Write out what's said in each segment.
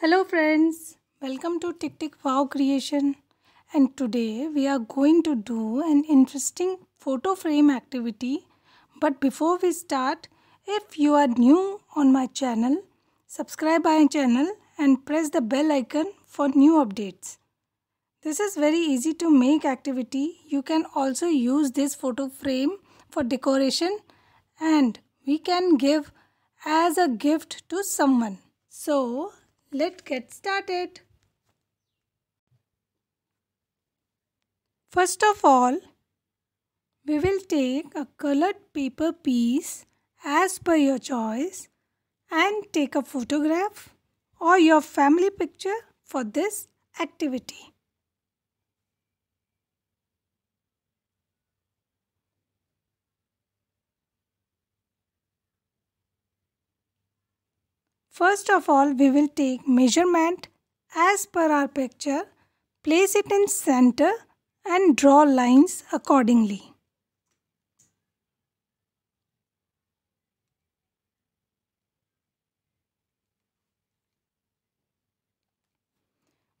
Hello friends, welcome to Tick Tick Wow Creation and today we are going to do an interesting photo frame activity but before we start, if you are new on my channel, subscribe my channel and press the bell icon for new updates. This is very easy to make activity. You can also use this photo frame for decoration and we can give as a gift to someone. So, let's get started. First of all, we will take a colored paper piece as per your choice and take a photograph or your family picture for this activity. First of all, we will take measurement as per our picture, place it in center and draw lines accordingly.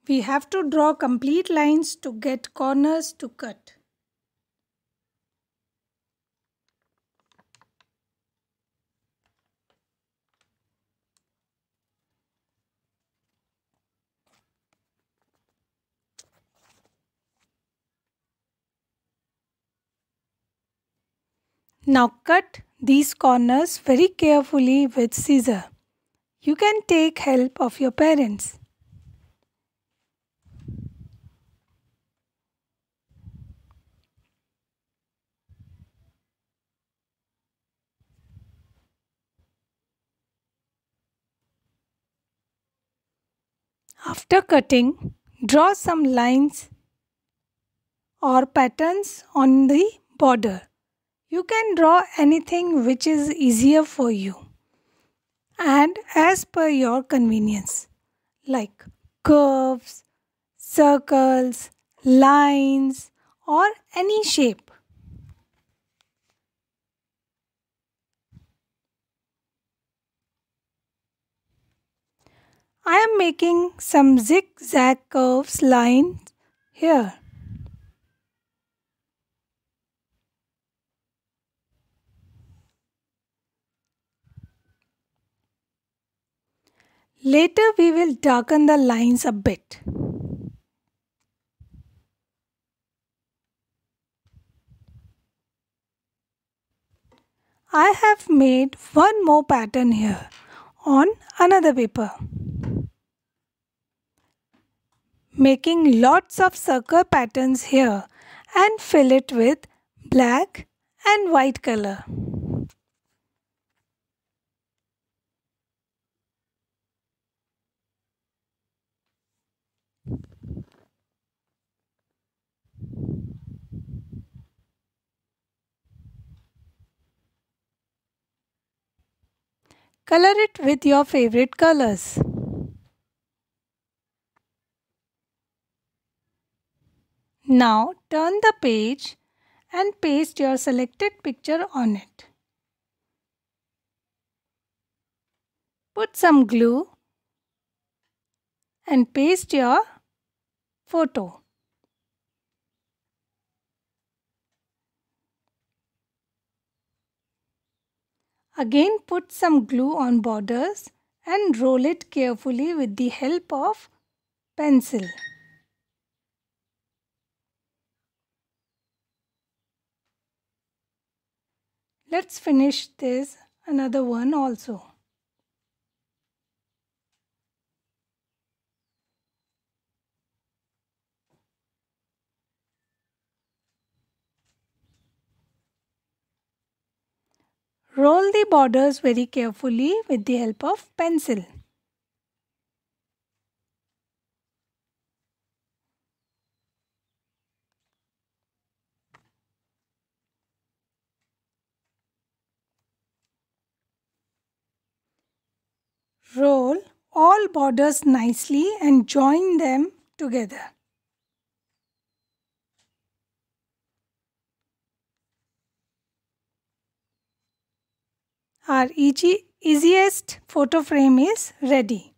We have to draw complete lines to get corners to cut. Now cut these corners very carefully with scissor. You can take help of your parents. After cutting, draw some lines or patterns on the border. You can draw anything which is easier for you and as per your convenience, like curves, circles, lines, or any shape. I am making some zigzag curves lines here. Later we will darken the lines a bit. I have made one more pattern here on another paper. Making lots of circle patterns here and fill it with black and white color. Color it with your favorite colors. Now turn the page and paste your selected picture on it. Put some glue and paste your photo. Again put some glue on borders and roll it carefully with the help of pencil. Let's finish this another one also. Roll the borders very carefully with the help of pencil. Roll all borders nicely and join them together. Our easy, easiest photo frame is ready.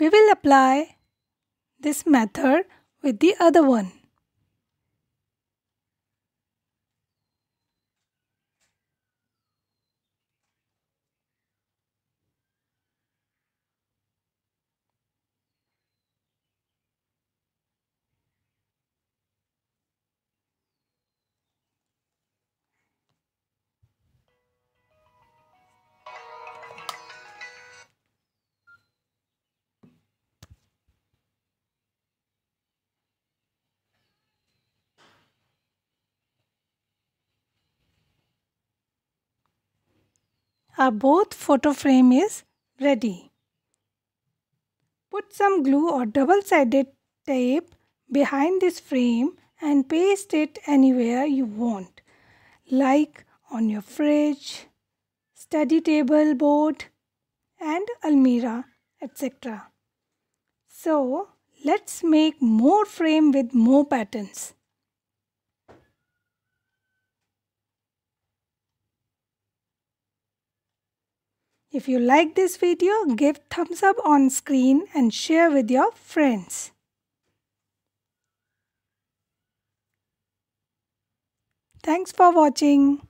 we will apply this method with the other one. Our both photo frame is ready. Put some glue or double-sided tape behind this frame and paste it anywhere you want like on your fridge, study table board and almirah etc. So let's make more frame with more patterns. If you like this video, give thumbs up on screen and share with your friends. Thanks for watching.